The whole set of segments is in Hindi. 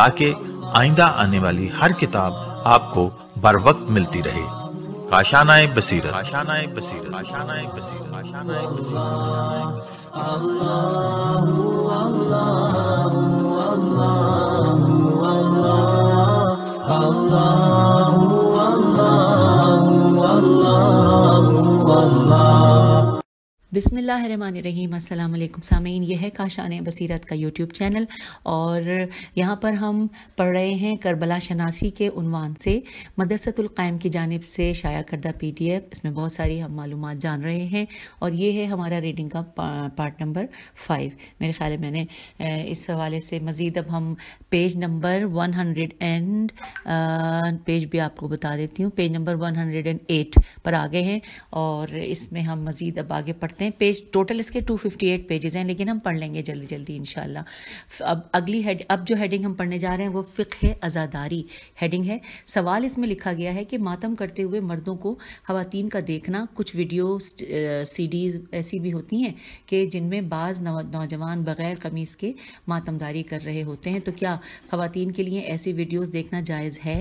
ताकि आइंदा आने वाली हर किताब आपको बर वक्त मिलती रहे काशानाए बसीर काशानाए बसीर काशानाए बसीर काशानाए बसीरत अल्लाह अल्लाह अल्लाह अल्लाह अल्लाह बिसमीम् अल्लाम सामीन यह है काशान बसीरत का यूट्यूब चैनल और यहाँ पर हम पढ़ रहे हैं करबला शनासी के उनवान से मदरसतुल्क़ायम की जानब से शाया करदा पी डी एफ इसमें बहुत सारी हम मालूम जान रहे हैं और ये है हमारा रीडिंग का पार्ट नंबर फ़ाइव मेरे ख्याल है मैंने इस हवाले से मज़ीद अब हम page number one hundred and page भी आपको बता देती हूँ page number one hundred and eight पर आगे हैं और इसमें हम मज़ीद अब आगे पढ़ते करते हैं पेज टोटल इसके 258 पेजेस हैं लेकिन हम पढ़ लेंगे जल्दी जल्दी इन अब अगली हेड अब जो हेडिंग हम पढ़ने जा रहे हैं वो फ़िक आज़ादारी हेडिंग है सवाल इसमें लिखा गया है कि मातम करते हुए मर्दों को खातन का देखना कुछ वीडियो सीडीज ऐसी भी होती हैं कि जिनमें बाज़ नौजवान बग़ैर कमीज़ के मातमदारी कर रहे होते हैं तो क्या खातन के लिए ऐसी वीडियोज देखना जायज़ है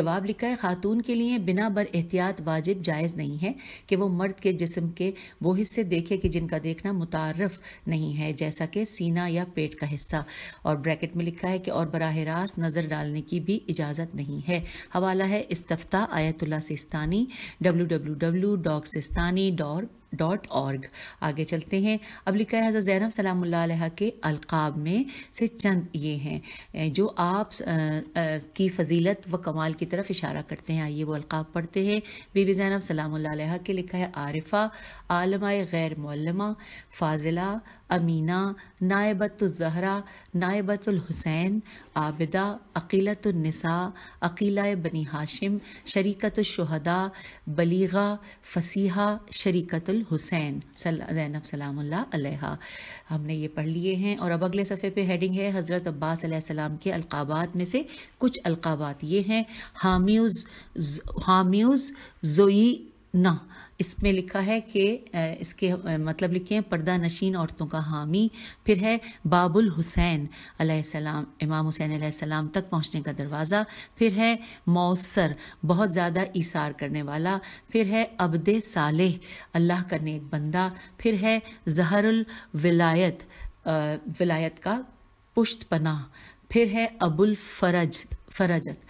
जवाब लिखा है खातून के लिए बिना बर एहतियात वाजिब जायज़ नहीं है कि वो मर्द के जिसम के वो हिस्से देखे कि जिनका देखना मुतारफ नहीं है जैसा कि सीना या पेट का हिस्सा और ब्रैकेट में लिखा है कि और बरह रास्त नज़र डालने की भी इजाज़त नहीं है हवाला है इस्तफ़ा आयतुल्ला Sistani W W W dot Sistani dot dot org आगे चलते हैं अब लिखा है हज़रत जैनब सलाम के अलकाब में से चंद ये हैं जो आप आ, आ, की फजीलत व कमाल की तरफ इशारा करते हैं आइए वो अलकाब पढ़ते हैं बीबी जैनब सलाम के लिखा है आरिफा आलमा गैर मौलमा फाजिला अमीना नायबतुलजहरा नायबतुलहसैन आबिदा अकीलतुलनसा अकीला बनी हाशिम शरीकतुलशहदा बलीगा फसीहा शरीकतुलहसैन जैनब सलामुल्ला हमने ये पढ़ लिए हैं और अब अगले सफ़े पे हेडिंग है हज़रत अब्बास के अलकाबात में से कुछ अलकाबात ये हैं हामिज़ हामिज़ जोई ना इसमें लिखा है कि इसके मतलब लिखे हैं पर्दा नशीन औरतों का हामी फिर है बाबुल हुसैन सलाम इमाम हुसैन सलाम तक पहुंचने का दरवाज़ा फिर है मौसर बहुत ज़्यादा इसार करने वाला फिर है अबद सालेह अल्लाह का नेक बंदा फिर है जहरुल विलायत विलायत का पुश्त पनाह फिर है अबुल फरज फरजत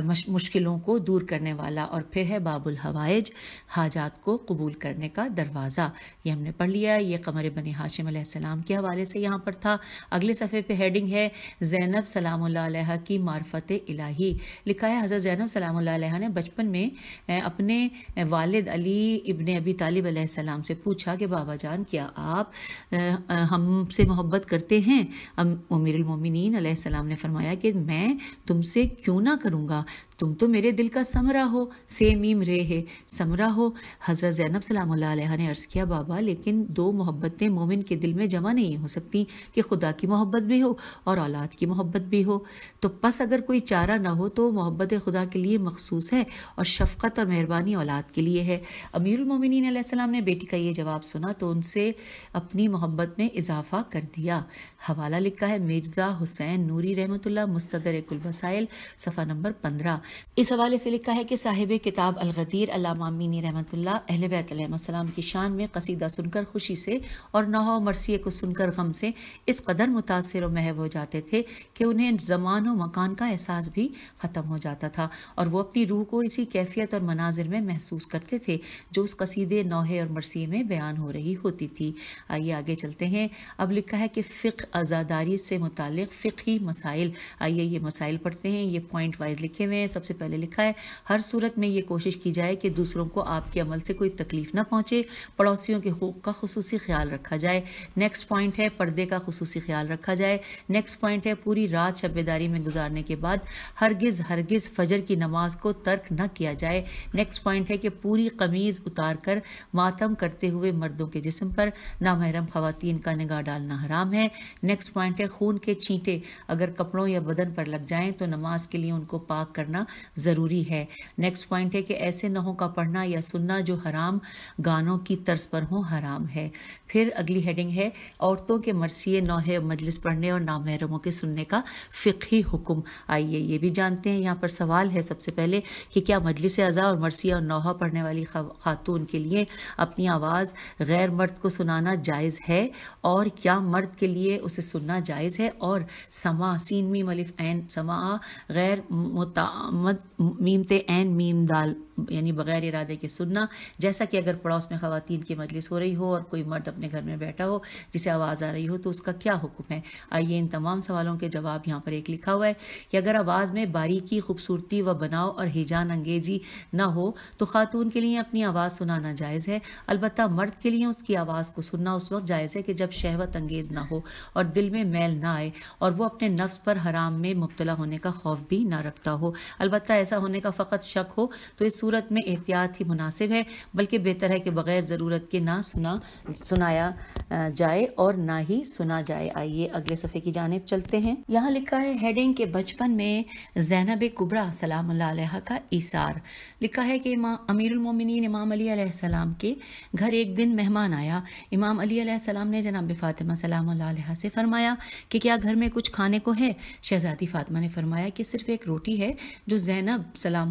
मुश्किलों को दूर करने वाला और फिर है बाबुल हवाइज हाजात को कबूल करने का दरवाज़ा ये हमने पढ़ लिया ये कमर बन हाशिम सलाम के हवाले से यहाँ पर था अगले सफ़े पे हेडिंग है ज़ैनब सलाम की मार्फत इलाही लिखा है हज़रत ज़ैनब सलाम ने बचपन में अपने वालद अली इबन अबी तालिब सलाम से पूछा कि बाबा जान क्या आप हमसे मोहब्बत करते हैं अमीरमिन ने फरमाया कि मैं तुमसे क्यों ना करूँगा कहा तुम तो मेरे दिल का समरा हो सेम मीम रे है समरा हो हज़रत ज़ैनब सलाम ने अर्ज़ किया बाबा लेकिन दो मोहब्बतें मोमिन के दिल में जमा नहीं हो सकती कि खुदा की मोहब्बत भी हो और औलाद की मोहब्बत भी हो तो बस अगर कोई चारा ना हो तो मोहब्बत खुदा के लिए मखसूस है और शफकत और मेहरबानी औलाद के लिए है अमीरमिन सलाम ने बेटी का ये जवाब सुना तो उनसे अपनी मोहब्बत में इजाफा कर दिया हवाला लिखा है मिर्ज़ा हुसैन नूरी रहमत मुस्तदर कुलबसाइल सफ़ा नंबर पंद्रह पंद्रह इस हवाले से लिखा है कि साहिब किताब अलगदीर अलामी मीनी रहमतुल्ला अहल बैतम की शान में कसीदा सुनकर खुशी से और नहो मरसी को सुनकर गम से इस कदर मुतासर महव हो जाते थे कि उन्हें जमान व मकान का एहसास भी ख़त्म हो जाता था और वो अपनी रूह को इसी कैफियत और मनाजिर में महसूस करते थे जो उस कसीदे नौहे और मरसी में बयान हो रही होती थी आइए आगे चलते हैं अब लिखा है कि फ़िक आज़ादारी से मुतल फ़िकी मसाइल आइए ये मसाइल पढ़ते हैं ये पॉइंट वाइज लिखे लिखे हुए हैं सबसे पहले लिखा है हर सूरत में ये कोशिश की जाए कि दूसरों को आपके अमल से कोई तकलीफ ना पहुंचे पड़ोसियों के हकूक का खसूस ख्याल रखा जाए नेक्स्ट पॉइंट है पर्दे का खसूस ख्याल रखा जाए नेक्स्ट पॉइंट है पूरी रात छबेदारी में गुजारने के बाद हरगिज हरगिज फजर की नमाज को तर्क न किया जाए नेक्स्ट पॉइंट है कि पूरी कमीज़ उतार कर मातम करते हुए मर्दों के जिसम पर नामहरम खातन का निगाह डालना हराम है नेक्स्ट पॉइंट है खून के छींटे अगर कपड़ों या बदन पर लग जाए तो नमाज के लिए उनको पाक करना ज़रूरी है नेक्स्ट पॉइंट है कि ऐसे नहों का पढ़ना या सुनना जो हराम गानों की तर्ज पर हों हराम है फिर अगली हेडिंग है औरतों के मरसिए नौहे मजलिस पढ़ने और नामहरमों के सुनने का फ़िकी हुक्म आइए ये भी जानते हैं यहाँ पर सवाल है सबसे पहले कि क्या मजलिस अज़ा और मरसिया और नौहा पढ़ने वाली खातून के लिए अपनी आवाज़ गैर मर्द को सुनाना जायज़ है और क्या मर्द के लिए उसे सुनना जायज़ है और समा सीन मलिफ एन समा गैर मुत मीम ते एन मीम दाल यानी बग़ैर इरादे के सुनना जैसा कि अगर पड़ोस में ख़वातीन की मजलिस हो रही हो और कोई मर्द अपने घर में बैठा हो जिसे आवाज़ आ रही हो तो उसका क्या हुक्म है आइए इन तमाम सवालों के जवाब यहाँ पर एक लिखा हुआ है कि अगर आवाज़ में बारीकी खूबसूरती व बनाव और हिजान अंगेजी ना हो तो ख़ातून के लिए अपनी आवाज़ सुनाना जायज़ है अलबत् मर्द के लिए उसकी आवाज़ को सुनना उस वक्त जायज़ है कि जब शहवत अंगेज़ ना हो और दिल में मैल ना आए और वह अपने नफ्स पर हराम में मुबतला होने का खौफ भी ना रखता हो अलबत् ऐसा होने का फ़कत शक हो तो इस सूरत में एहतियात ही मुनासिब है बल्कि बेहतर है कि बग़ैर ज़रूरत के ना सुना सुनाया जाए और ना ही सुना जाए आइए अगले सफ़े की जानब चलते हैं यहाँ लिखा है हेडिंग के बचपन में जैनब कुबरा सलाम का इसार लिखा है कि अमीर अमीरमिन इमाम अली सलाम के घर एक दिन मेहमान आया इमाम अली सलाम ने जनाब फ़ातिमा सलाम से फरमाया कि क्या घर में कुछ खाने को है शहज़ादी फ़ातिमा ने फरमाया कि सिर्फ एक रोटी है जो जैनब सलाम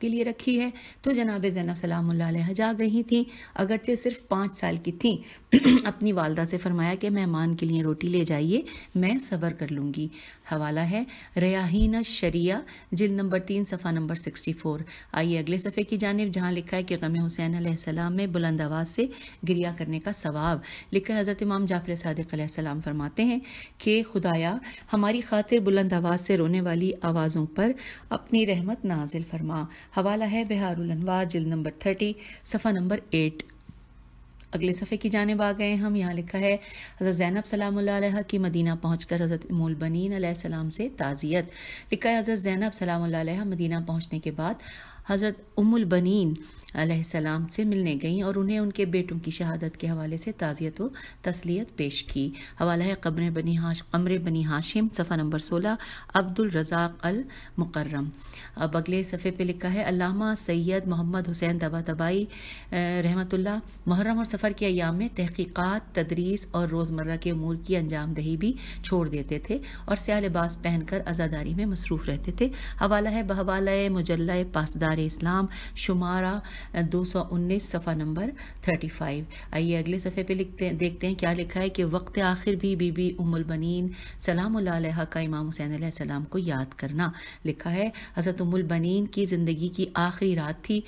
के लिए रखी है है तो जनाब जैनब सलाम जा रही थी अगरचे सिर्फ पाँच साल की थी अपनी वालदा से फरमाया कि मेहमान के लिए रोटी ले जाइए मैं सबर कर लूँगी हवाला है रयाहीना शरिया जिल नंबर तीन सफ़ा नंबर सिक्सटी फोर आइए अगले सफ़े की जानब जहाँ लिखा है कि गम हुसैन सलाम में बुलंद आवाज़ से गिरिया करने का सवाब लिखा हज़रत इमाम जाफर सदक फरमाते हैं कि खुदाया हमारी खातिर बुलंद आवाज़ से रोने वाली आवाज़ों पर अपनी रहमत नाजिल फरमा हवाला है बिहार जिल नंबर थर्टी सफ़ा नंबर एट अगले सफ़े की जानब आ गए हम यहाँ लिखा है हज़रत ज़ैनब सलाम की मदीना पहुँच कर हज़रत इमोल सलाम से ताज़ियत लिखा है हज़रत ज़ैनब सलाम मदीना पहुँचने के बाद हज़रत उमुल सलाम से मिलने गईं और उन्हें उनके बेटों की शहादत के हवाले से ताज़ियत व तसलियत पेश की हवाला है कमर बनी हाश कमर बनी हाशिम सफ़ा नंबर सोलह अब्दुल रज़ाक अल मुकर्रम अब अगले सफ़े पे लिखा है अलामा सैयद मोहम्मद हुसैन तबा तबाई रहमतुल्ला मुहर्रम और सफ़र के अयाम में तहकीक़ात तदरीस और रोज़मर्रा के अमूर की अंजामदही भी छोड़ देते थे और स्या लिबास पहनकर आज़ादारी में मसरूफ़ रहते थे हवाला है बहवाला मुजल्ला पासदार इस्लाम शुमारा 219 सफ़ा नंबर 35 आइए अगले सफ़े पे लिखते हैं देखते हैं क्या लिखा है कि वक्त आखिर भी बीबी उमुल बनीन सलाम का इमाम हुसैन सलाम को याद करना लिखा है हज़रत उमुल बनीन की ज़िंदगी की आखिरी रात थी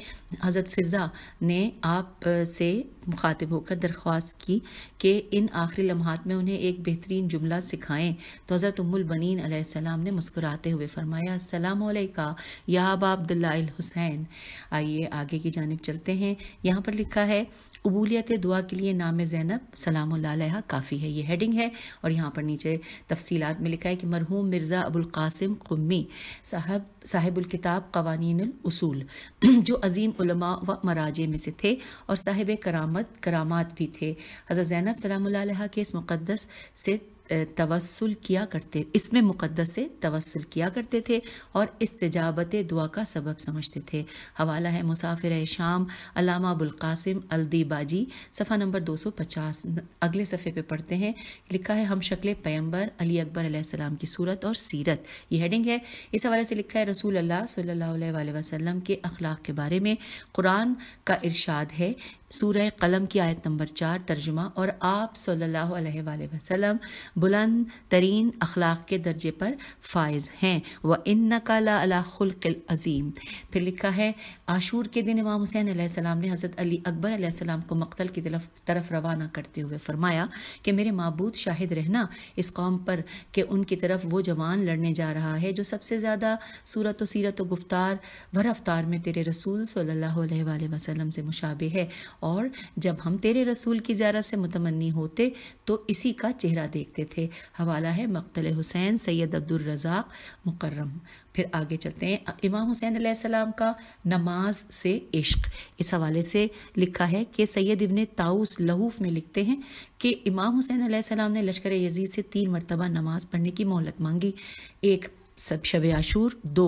हज़रत फ़िज़ा ने आप से मुखातिब होकर दरख्वास्त की कि इन आखिरी लम्हात में उन्हें एक बेहतरीन जुमला सिखाएं तो हज़रत उमुलबनिन सलाम ने मुस्कुराते हुए फरमाया का या अब हुसैन आइए आगे की जानब चलते हैं यहाँ पर लिखा है कबूलियत दुआ के लिए नाम जैनब सलाम काफ़ी है ये हेडिंग है और यहाँ पर नीचे तफसीलात में लिखा है कि मरहूम मिर्ज़ा अबुल कासिम कुम्मी साहब साहिबुल किताब कवानीन उसूल जो अजीम उलमा व मराजे में से थे और साहिब करामत करामात भी थे हज़रत ज़ैनब सलाम के इस मुक़दस से तवसल किया करते इसमें मुक़दस से तवसल किया करते थे और तजावत दुआ का सबब समझते थे हवाला है मुसाफिर शाम अलामा अबुल्कासिम अलदीबाजी सफ़ा नंबर 250 अगले सफ़े पे पढ़ते हैं लिखा है हम शक्ल पैम्बर अली अकबर सलाम की सूरत और सीरत ये हेडिंग है इस हवाले से लिखा है रसूल अल्लाह सल्ला वसम के अखलाक के बारे में कुरान का इरशाद है सूर कलम की आयत नंबर चार तर्जुमा और आप सल्ला वसलम बुलंद तरीन अखलाक के दर्जे पर फायज़ हैं व इन नकाला अला खुलकल अज़ीम फिर लिखा है आशूर के दिन इमाम हुसैन आसमाम ने हज़रत अली अकबर आसमाम को मकतल की तरफ तरफ रवाना करते हुए फरमाया कि मेरे मबूत शाहिद रहना इस कौम पर कि उनकी तरफ वो जवान लड़ने जा रहा है जो सबसे ज़्यादा सूरत सीरत व गुफ्तार भर अफ्तार में तेरे रसूल सल्ला वसलम से मुशाबे है और जब हम तेरे रसूल की ज्यारत से मुतमनी होते तो इसी का चेहरा देखते थे हवाला है मकतल हुसैन सैयद अब्दुलरजाक मुकर्रम फिर आगे चलते हैं इमाम हुसैन आसमाम का नमाज से इश्क इस हवाले से लिखा है कि सैयद इबन ताउस लहूफ में लिखते हैं कि इमाम हुसैन आसमाम ने लश्कर यजीद से तीन मरतबा नमाज पढ़ने की मोहलत मांगी एक सब शब आशूर दो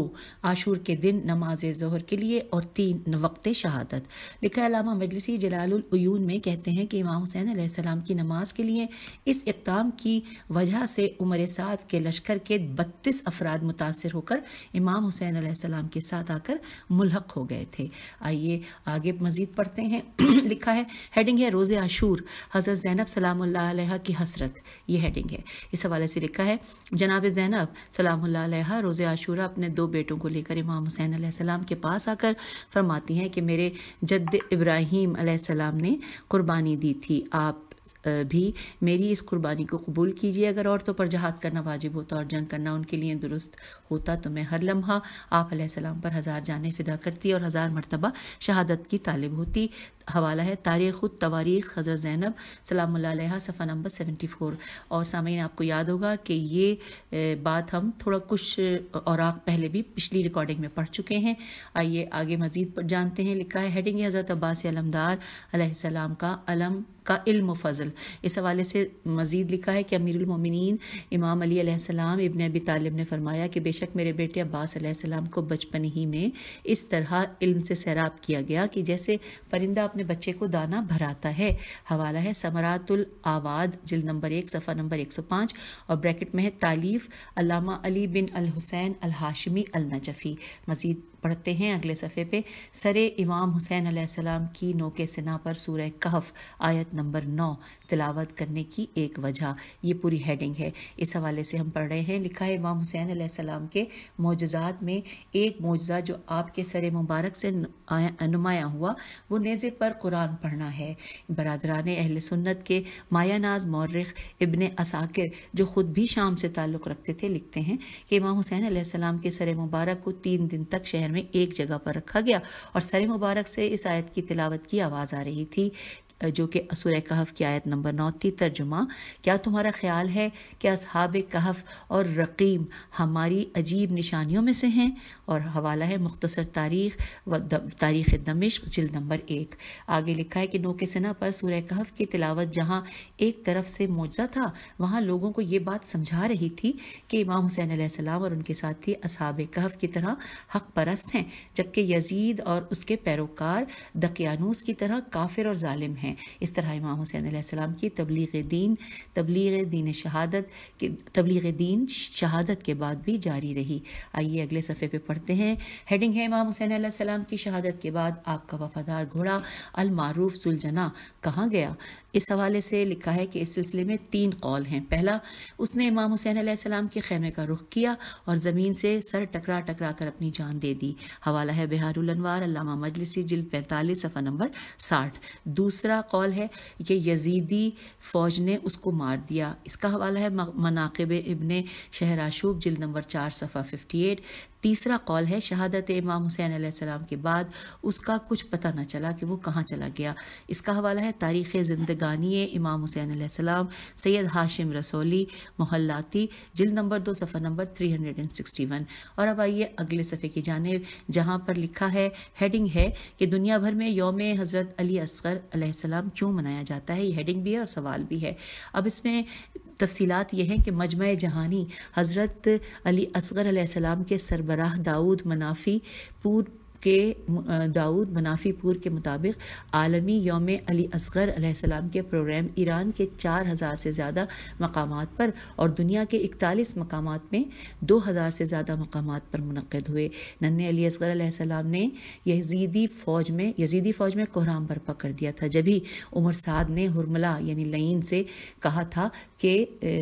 आशूर के दिन नमाज जहर के लिए और तीन वक्त शहादत लिखा अलामा मजलिसी जलालून में कहते हैं कि इमाम हुसैन आसमाम की नमाज के लिए इस इकदाम की वजह से उमर साद के लश्कर के बत्तीस अफराद मुतासर होकर इमाम हुसैन आसमाम के साथ आकर मुलहक हो गए थे आइए आगे मजीद पढ़ते हैं लिखा है हेडिंग है रोज़ आशूर हज़रत जैनब सलाम की हसरत ये हेडिंग है इस हवाले से लिखा है जनाब जैनब सलाम जुलैहा रोजे आशूरा अपने दो बेटों को लेकर इमाम हुसैन सलाम के पास आकर फरमाती हैं कि मेरे जद इब्राहिम सलाम ने कुर्बानी दी थी आप भी मेरी इस कुर्बानी को कबूल कीजिए अगर औरतों पर जहाद करना वाजिब होता और जंग करना उनके लिए दुरुस्त होता तो मैं हर लम्हा आप सलाम पर हज़ार जाने फिदा करती और हज़ार मरतबा शहादत की तालिब होती हवाला है तारीख तवारीख हज़र ज़ैनब सलाम सफ़ा नंबर सेवेंटी फोर और सामीन आपको याद होगा कि ये बात हम थोड़ा कुछ और पहले भी पिछली रिकॉर्डिंग में पढ़ चुके हैं आइए आगे मज़ीद पर जानते हैं लिखा है हेडिंग हज़रत अब्बास अलमदार का अलम का इल्म फ़ज़ल इस हवाले से मज़ीद लिखा है कि अमीरमिन इमाम अली इबन अबी तालिब ने फरमाया कि बेशक मेरे बेटे अब्बास को बचपन ही में इस तरह इल्म से सैराब किया गया कि जैसे परिंदा अपने बच्चे को दाना भराता है हवाला है समरातुल आवाद जिल नंबर एक सफ़ा नंबर एक सौ पाँच और ब्रैकेट में है तालीफ़ अलामा अली बिन अल हुसैन अल हाशमी अल नजफ़ी मज़ीद पढ़ते हैं अगले सफ़े पे सरे इमाम हुसैन सलाम की नोके सिना पर सूरह कहफ आयत नंबर नौ तलावत करने की एक वजह ये पूरी हेडिंग है इस हवाले से हम पढ़ रहे हैं लिखा है इमाम हुसैन आसमाम के मोजात में एक मोजा जो आपके सर मुबारक से नुमाया हुआ वो नेज़े पर कुरान पढ़ना है बरदरान अहल सुन्नत के माया नाज मौरख इबन असाकिर जो ख़ुद भी शाम से ताल्लुक़ रखते थे लिखते हैं कि इमाम हुसैन आसमाम के सर मुबारक को तीन दिन तक शहर में एक जगह पर रखा गया और सर मुबारक से इस आयत की तिलावत की आवाज़ आ रही थी जो कि असुर कहफ की आयत नंबर नौ थी तर्जुमा क्या तुम्हारा ख्याल है कि असहाब कहफ और रकीम हमारी अजीब निशानियों में से हैं और हवाला है मुख्तसर तारीख व तारीख दमिश जिल नंबर एक आगे लिखा है कि नोके सना पर सूर्य कहफ की तिलावत जहाँ एक तरफ से मुआवजा था वहाँ लोगों को ये बात समझा रही थी कि इमाम हुसैन आसमाम और उनके साथी असहाब कहफ की तरह हक परस्त हैं जबकि यजीद और उसके पैरोकार दकियानूस की तरह काफिर और ालिम हैं हैं इस तरह इमाम हुसैन आसमाम की तबलीग दीन तबलीग दीन शहादत की तबलीग दीन शहादत के बाद भी जारी रही आइए अगले सफ़े पर पढ़ते हैं हेडिंग है इमाम हुसैन आसमाम की शहादत के बाद आपका वफादार घोड़ा अलमारूफ सुलझना कहाँ गया इस हवाले से लिखा है कि इस सिलसिले में तीन कौल हैं पहला उसने इमाम हुसैन सलाम के खेमे का रुख किया और ज़मीन से सर टकरा टकरा कर अपनी जान दे दी हवाला है बिहारुलनवार अलामा मजलिसी जिल पैंतालीस सफ़ा नंबर साठ दूसरा कौल है कि यजीदी फ़ौज ने उसको मार दिया इसका हवाला है मनाकब इबन शहराशूब जिल नंबर चार सफ़ा फिफ्टी एट तीसरा कौल है शहादत इमाम हुसैन सलाम के बाद उसका कुछ पता न चला कि वो कहाँ चला गया इसका हवाला है तारीख़ ज़िंदगानी इमाम हुसैन सलाम सैयद हाशिम रसोली मोहल्लाती जिल नंबर दो सफ़र नंबर 361 और अब आइए अगले सफ़े की जानब जहाँ पर लिखा है हेडिंग है कि दुनिया भर में योम हज़रत अली असगर सलाम क्यों मनाया जाता है ये हेडिंग भी है और सवाल भी है अब इसमें तफसीत यह हैं कि मजमा जहानी हज़रत अली असगर सलाम के सरबराह दाऊद मनाफी पूर के दाऊद मुनाफीपुर के मुताबिक आलमी योम अली असगर सलाम के प्रोग्राम ईरान के चार हज़ार से ज़्यादा मकाम पर और दुनिया के इकतालीस मकाम में दो हज़ार से ज़्यादा मकाम पर मनद हुए नन्हे अली असगर सलाम ने यजीदी फ़ौज में यजीदी फ़ौज में कोहराम बर्पा कर दिया था ही उमर साद ने हरमला यानी लईन से कहा था कि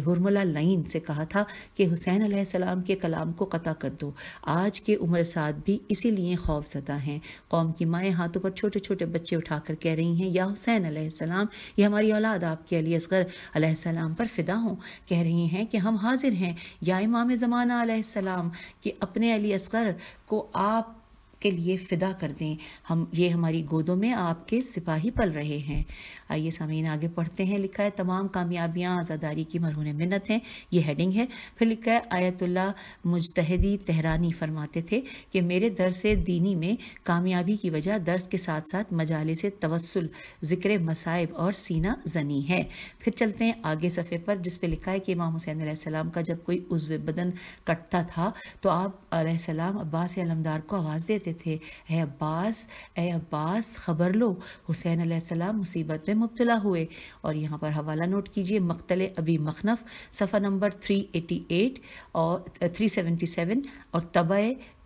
हरमला लईन से कहा था कि हुसैन सलाम के कलाम को क़ता कर दो आज के उमर साद भी इसी लिए खौफ मुआवजदा हैं कौम की माएँ हाथों पर छोटे छोटे बच्चे उठाकर कह रही हैं या हुसैन सलाम ये हमारी औलाद आपके अली असगर सलाम पर फिदा हों कह रही हैं कि हम हाजिर हैं या इमाम ज़माना सलाम कि अपने अली असगर को आप के लिए फ़िदा कर दें हम ये हमारी गोदों में आपके सिपाही पल रहे हैं आइए सामीन आगे पढ़ते हैं लिखा है तमाम कामयाबियाँ आज़ादारी की मरहून मिन्नत हैं ये हेडिंग है फिर लिखा है आयतुल्ला मुजतहदी तहरानी फरमाते थे कि मेरे दरस दीनी में कामयाबी की वजह दर्स के साथ साथ मजाले से तवसल ज़िक्र मसाइब और सीना जनी है फिर चलते हैं आगे सफ़े पर जिसपे लिखा है कि इमाम हुसैन सलाम का जब कोई उज्व बदन कटता था तो आप अब्बास अलमदार को आवाज़ देते देते थे ए अब्बास ए अब्बास ख़बर लो हुसैन सलाम मुसीबत में मुबतला हुए और यहाँ पर हवाला नोट कीजिए मकतल अबी मखनफ़ सफ़ा नंबर 388 और 377 और तब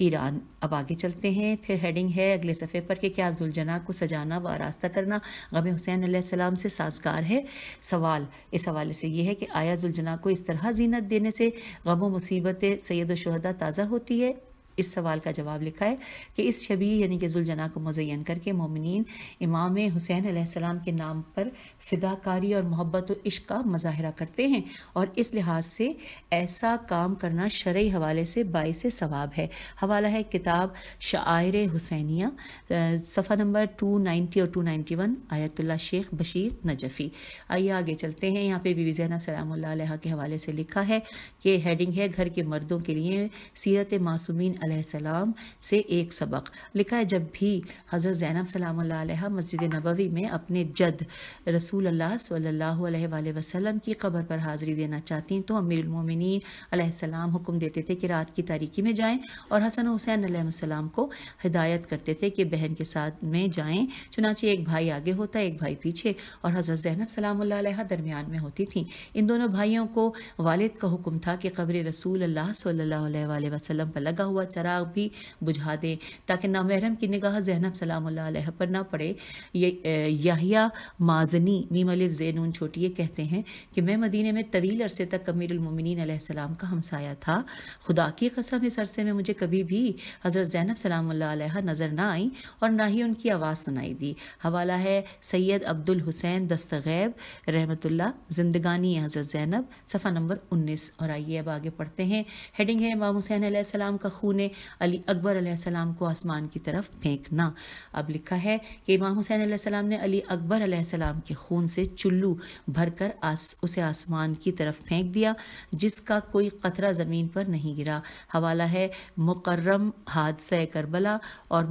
ईरान अब आगे चलते हैं फिर हेडिंग है अगले सफ़े पर कि क्या जुलझना को सजाना व आरास्ता करना गम हुसैन सलाम से साजगार है सवाल इस हवाले से यह है कि आया जुलझना को इस तरह जीनत देने से गम मुसीबत सैद ताज़ा होती है इस सवाल का जवाब लिखा है कि इस शबी यानी कि जुलजना को मुजैन करके मोमिन इमाम हुसैन आसमाम के नाम पर फिदाकारी और मोहब्बत और इश्क का मज़ाहरा करते हैं और इस लिहाज से ऐसा काम करना शर्य हवाले से बाईस सवाब है हवाला है किताब शायर हुसैनिया सफ़ा नंबर टू नाइन्टी और two ninety one Ayatollah Sheikh Bashir Najafi आइए आगे चलते हैं यहाँ पे बीबी जैना सलाम के हवाले से लिखा है कि हेडिंग है घर के मर्दों के लिए सीरत मासूमिन सलाम से एक सबक लिखा है जब भी हज़रत ज़ैनब सलाम मस्जिद नबवी में अपने जद रसूल अल्लाह सल्लल्लाहु अलैहि वसल्लम की कब्र पर हाज़री देना चाहती तो सलाम हुक्म देते थे कि रात की तारीकी में जाएँ और हसन हुसैन को हिदायत करते थे कि बहन के साथ में जाएँ चुनाचे एक भाई आगे होता एक भाई पीछे और हज़रत ज़ैनब सलाम दरमियान में होती थी इन दोनों भाइयों को वालिद का हुक्म था कि कब्र रसूल अल्लाह सल्ला वसलम पर लगा हुआ चराग भी बुझा दे ताकि नामहरम की निगाह जहनब सलाम पर ना पड़े यहिया माजनी मीम जैनून छोटी कहते हैं कि मैं मदीने में तवील अरसे तक कमीरमिन सलाम का हमसाया था खुदा की कसम इस अरसे में मुझे कभी भी हज़रत जैनब सलाम नज़र ना आई और ना ही उनकी आवाज़ सुनाई दी हवाला है सैयद अब्दुल हुसैन दस्तगैब रहमतुल्ला जिंदगानी हज़रत जैनब सफ़ा नंबर उन्नीस और आइए अब आगे पढ़ते हैं हेडिंग है इमाम हुसैन का खून ने अली अकबर आसमाम को आसमान की तरफ फेंकना अब लिखा है कि इमाम हुसैन आसमाम ने अली अकबर आसमाम के खून से चुल्लू भरकर आस, उसे आसमान की तरफ फेंक दिया जिसका कोई कतरा ज़मीन पर नहीं गिरा हवाला है मुकर्रम हादसा करबला और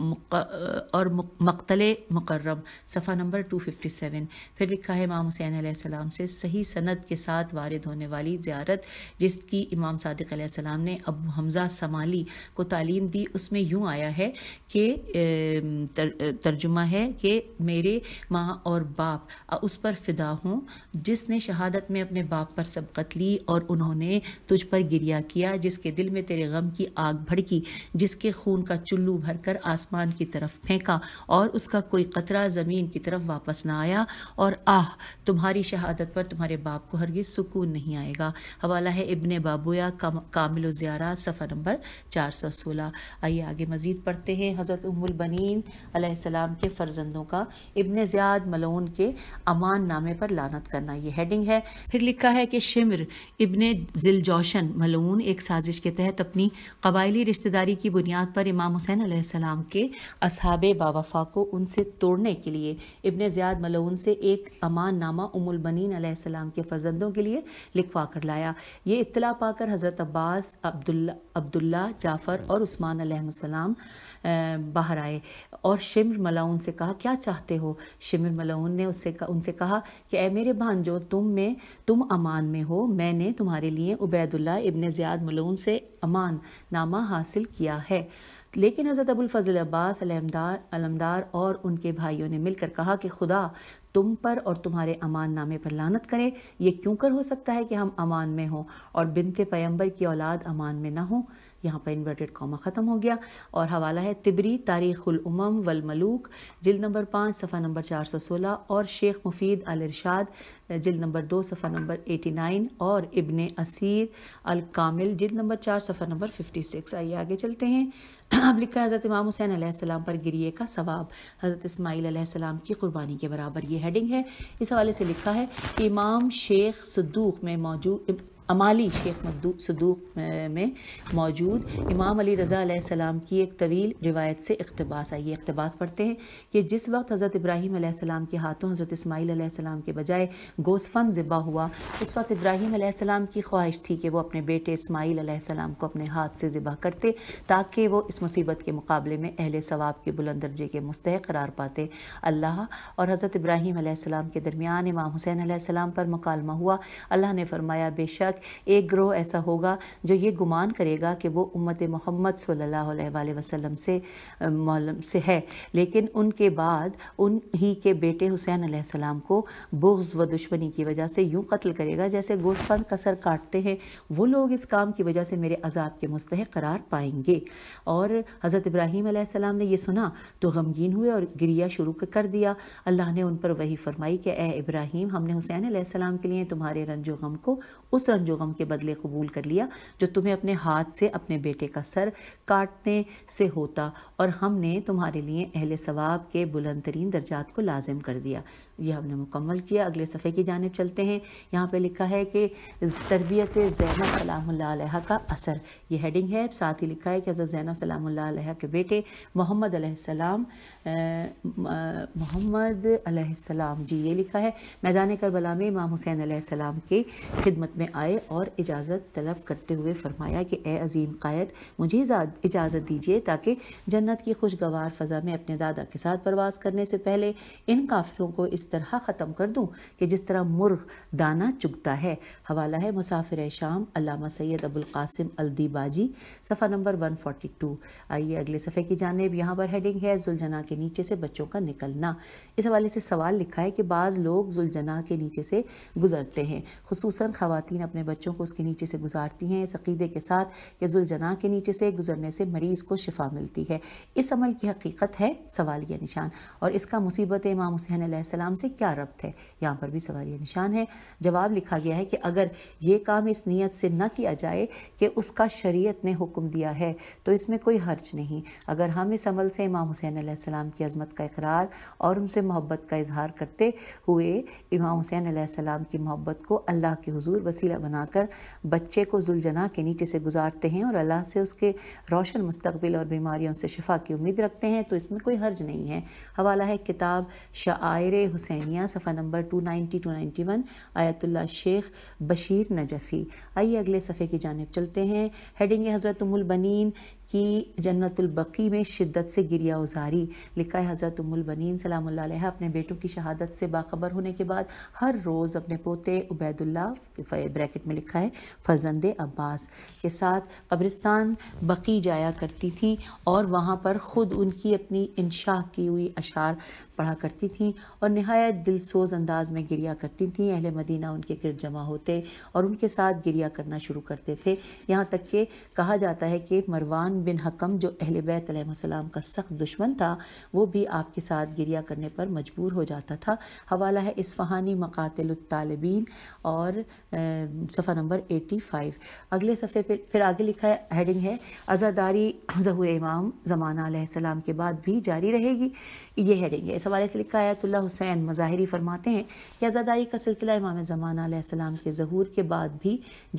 और मकतल मकर्रम सफ़ा नंबर 257 फिर लिखा है इमाम हुसैन आसमाम से सही सनद के साथ वारद होने वाली ज़्यारत जिसकी इमाम सदक ने अबू हमज़ा समाली को तालीम दी उसमें यूँ आया है कि तर, तर्जुमा है कि मेरे माँ और बाप उस पर फिदा हूँ जिसने शहादत में अपने बाप पर सबकत ली और उन्होंने तुझ पर गिरिया किया जिसके दिल में तेरे गम की आग भड़की जिसके खून का चुल्लू भरकर आस आसमान की तरफ फेंका और उसका कोई कतरा ज़मीन की तरफ वापस ना आया और आह तुम्हारी शहादत पर तुम्हारे बाप को हरगिज़ सुकून नहीं आएगा हवाला है इबन बाबूया कामिल ज्यारा सफ़र नंबर चार सौ सोलह आइए आगे मज़ीद पढ़ते हैं हज़रत उमुलबनिन सलाम के फ़र्जंदों का इबन ज्याद मलोन के अमान नामे पर लानत करना ये हेडिंग है फिर लिखा है कि शिमर इबन जिल जोशन मलोन एक साजिश के तहत अपनी कबायली रिश्तेदारी की बुनियाद पर इमाम हुसैन के के असहाब बाबा को उनसे तोड़ने के लिए इबन ज्याद मलोन से एक अमान नामा उमुल बनीन के फ़र्जंदों के लिए लिखवा कर लाया ये इतला पाकर हज़रत अब्बास अब्दुल्ला अब्दुल्ला जाफ़र और उस्मान अलैहिस्सलाम बाहर आए और शिमर मलाउन से कहा क्या चाहते हो शिमर मलाउन ने उससे उनसे कहा कि ए मेरे भांजो तुम में तुम अमान में हो मैंने तुम्हारे लिए उबैदुल्ला इब्ने ज़ियाद मलाउन से अमान नामा हासिल किया है लेकिन हज़रत फजल अब्बास अलमदार अलमदार और उनके भाइयों ने मिलकर कहा कि खुदा तुम पर और तुम्हारे अमान नामे पर लानत करें यह क्यों कर हो सकता है कि हम अमान में हों और बिनते पैम्बर की औलाद अमान में ना हों यहाँ पर इन्वर्टेड कॉमा ख़त्म हो गया और हवाला है तिबरी तारीख़ुलमम वलमलूक जिल नंबर पाँच सफ़ा नंबर चार सौ सोलह और शेख मुफीद अल इरशाद जिल नंबर दो सफ़ा नंबर एटी नाइन और इबन असीर अल कामिल जिल नंबर चार सफ़ा नंबर फिफ्टी सिक्स आइए आगे चलते हैं अब लिखा है हज़रत इमाम हुसैन आसमाम पर गिरिए का सवाब हज़रत इसमाईल की क़ुरबानी के बराबर ये हेडिंग है इस हवाले से लिखा है कि इमाम शेख सदूक में मौजूद अमाली शेख मदूक सदूक में मौजूद इमाम अली रज़ा सलाम की एक तवील रिवायत से इकतबास आई इकतबास पढ़ते हैं कि जिस वक्त हज़रत इब्राहिम सलाम के हाथों हज़रत इसमाईल सलाम के बजाय गोसफन ज़िबा हुआ उस वक्त इब्राहीम सलाम की ख्वाहिश थी कि वो अपने बेटे इसमाईल सलाम को अपने हाथ से ज़िबा करते ताकि वो इस मुसीबत के मुकाबले में अहल सवाब के बुलंद दर्जे के मुस्तक करार पाते अल्लाह और हज़रत इब्राहिम के दरमियान इमाम हुसैन सलाम पर मुकालमा हुआ अल्लाह ने फरमाया बेशक एक ग्रोह ऐसा होगा जो ये गुमान करेगा कि वो उम्मत मोहम्मद सल्ला वसम से मौलम से है लेकिन उनके बाद उन ही के बेटे हुसैन सलाम को बुग्ज़ व दुश्मनी की वजह से यूँ कत्ल करेगा जैसे गोस्फंद का सर काटते हैं वो लोग इस काम की वजह से मेरे अजाब के मुस्तक करार पाएंगे और हज़रत इब्राहीम ने यह सुना तो गमगीन हुए और गिरिया शुरू कर दिया अल्लाह ने उन पर वही फरमाई कि ए इब्राहिम हमने हुसैन सलाम के लिए तुम्हारे रंजो गम को उस रंज जो गम के बदले कबूल कर लिया जो तुम्हें अपने हाथ से अपने बेटे का सर काटने से होता और हमने तुम्हारे लिए अहल सवाब के बुलंद तरीन दर्जात को लाजिम कर दिया यह हमने मुकम्मल किया अगले सफ़े की जानब चलते हैं यहाँ पर लिखा है कि तरबियत जैनब सलाम का असर यह हेडिंग है साथ ही लिखा है कि हज़रत जैनब सलाम के बेटे मोहम्मद सलाम मोहम्मद सलाम जी ये लिखा है मैदान करबला में इमाम हुसैन सलाम के खिदमत में आए आए और इजाज़त तलब करते हुए फरमाया कि ए अज़ीम क़ायद मुझे इजाज़त दीजिए ताकि जन्नत की खुशगवार फ़ज़ा में अपने दादा के साथ प्रवास करने से पहले इन काफिलों को इस तरह ख़त्म कर दूँ कि जिस तरह मुर्ग दाना चुगता है हवाला है मुसाफिर शाम अलामा सैयद अबुल्कासिम अलदीबाजी सफ़ा नंबर वन फोटी टू आइए अगले सफ़े की जानब यहाँ पर हेडिंग है जुलझना के नीचे से बच्चों का निकलना इस हवाले से सवाल लिखा है कि बाज़ लोग जुलझना के नीचे से गुजरते हैं खसूस ख़वान अपने बच्चों को उसके नीचे से गुजारती हैं इस अकीदे के साथ कि जुलजना के नीचे से गुजरने से मरीज़ को शिफा मिलती है इस अमल की हकीकत है सवालिया निशान और इसका मुसीबत इमाम हुसैन सलाम से क्या रब्त है यहाँ पर भी सवालिया निशान है जवाब लिखा गया है कि अगर ये काम इस नीयत से न किया जाए कि उसका शरीय ने हुक्म दिया है तो इसमें कोई हर्ज नहीं अगर हम इस अमल से इमाम हुसैन सलाम की अजमत का इकरार और उनसे मोहब्बत का इजहार करते हुए इमाम हुसैन सलाम की मोहब्बत को अल्लाह के हजूर वसीला बना बनाकर बच्चे को जुलझना के नीचे से गुजारते हैं और अल्लाह से उसके रोशन मुस्तबिल और बीमारियों से शिफा की उम्मीद रखते हैं तो इसमें कोई हर्ज नहीं है हवाला है किताब शायर हुसैनिया सफ़ा number two ninety two ninety one Ayatollah Sheikh Bashir Najafi आइए अगले सफ़े की जानब चलते हैं हेडिंग हज़रत कि जन्नतुलबकी में शिद्दत से गिरिया उजारी लिखा है हज़रत उमुलबनिन सलाम अपने बेटों की शहादत से बाखबर होने के बाद हर रोज़ अपने पोते उबैदुल्ला ब्रैकेट में लिखा है फर्जंद अब्बास के साथ कब्रिस्तान बकी जाया करती थी और वहाँ पर ख़ुद उनकी अपनी इंशा की हुई अशार पढ़ा करती थीं और नहायत दिलसोज अंदाज में गिरिया करती थीं अहले मदीना उनके गिरद जमा होते और उनके साथ गिरिया करना शुरू करते थे यहाँ तक कि कहा जाता है कि मरवान बिन हकम जो अहल बैतम का सख्त दुश्मन था वो भी आपके साथ गिरिया करने पर मजबूर हो जाता था हवाला है इसफ़हानी मकातलतालबीन और सफ़ा नंबर एटी फाइव अगले सफ़े पर फिर आगे लिखा है हेडिंग है आज़ादारी जहूर इमाम ज़माना सलाम के बाद भी जारी रहेगी ये हेडिंग है हवाले से लिखा है अतुल्ला हुसैन मज़ाहरी फरमाते हैं कि आज़ादारी का सिलसिला इमाम ज़मान के जहूर के बाद भी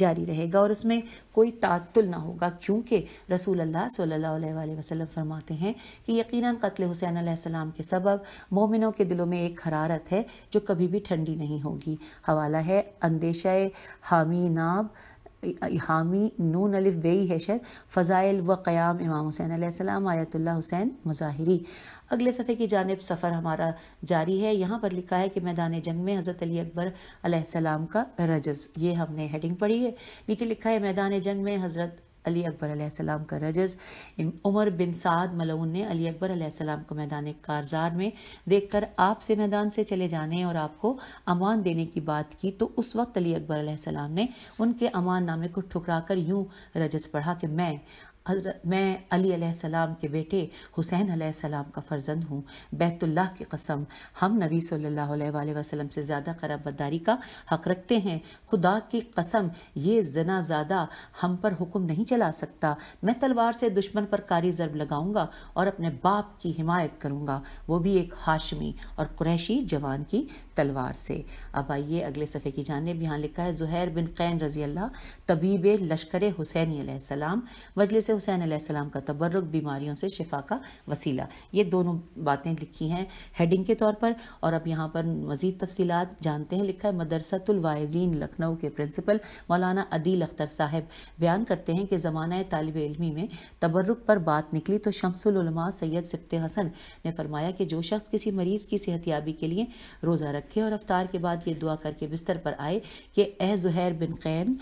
जारी रहेगा और उसमें कोई तातुल ना होगा क्योंकि रसूल अल्लाह सल्ला वसलम फरमाते हैं कि यकीन कत्ल हुसैन के सबब मोमिनों के दिलों में एक हरारत है जो कभी भी ठंडी नहीं होगी हवाला है अंदेशा हामी नाब हामी नून अलिफ बेई है शायद फ़ज़ाइल व क़याम इमाम हुसैन सलाम आयतुल्ला हुसैन मुजाहिरी अगले सफ़े की जानब सफ़र हमारा जारी है यहाँ पर लिखा है कि मैदान जंग में हज़रत अली अकबर सलाम का रजस ये हमने हेडिंग पढ़ी है नीचे लिखा है मैदान जंग में हज़रत अली अकबर सलाम का रजस उमर बिन साद मलऊन ने अली अकबर सलाम को मैदान कारजार में देखकर आपसे मैदान से चले जाने और आपको अमान देने की बात की तो उस वक्त अली अकबर सलाम ने उनके अमान नामे को ठुकरा कर यूँ रजस पढ़ा कि मैं मैं अली अलैहिस्सलाम के बेटे हुसैन अलैहिस्सलाम का फ़र्जंद हूँ बैतुल्लाह की कसम हम नबी सल्लल्लाहु अलैहि वसल्लम से ज़्यादा खराबदारी का हक़ रखते हैं खुदा की कसम ये जना ज़्यादा हम पर हुक्म नहीं चला सकता मैं तलवार से दुश्मन पर कारी ज़रब लगाऊंगा और अपने बाप की हिमायत करूँगा वो भी एक हाशमी और क्रैशी जवान की तलवार से अब आइए अगले सफ़े की जानब यहाँ लिखा है ज़ुहैर बिन क़ैन रज़ी अल्लाह तबीब लश्कर हुसैन सलाम मजलिस हुसैन आसमाम का तबर्रक बीमारियों से शिफा का वसीला ये दोनों बातें लिखी हैं हेडिंग के तौर पर और अब यहाँ पर मज़ीद तफसीत जानते हैं लिखा है मदरसतुलवाजीन लखनऊ के प्रिंसिपल मौलाना अदील अख्तर साहब बयान करते हैं कि ज़माना तालब इलमी में तबर्रक पर बात निकली तो शमसलमा सैयद सिफ्त हसन ने फरमाया कि जो शख्स किसी मरीज़ की सेहतियाबी के लिए रोज़ा रखे और अवतार के बाद ये दुआ करके बिस्तर पर आए कि ए जहैर बिन कैन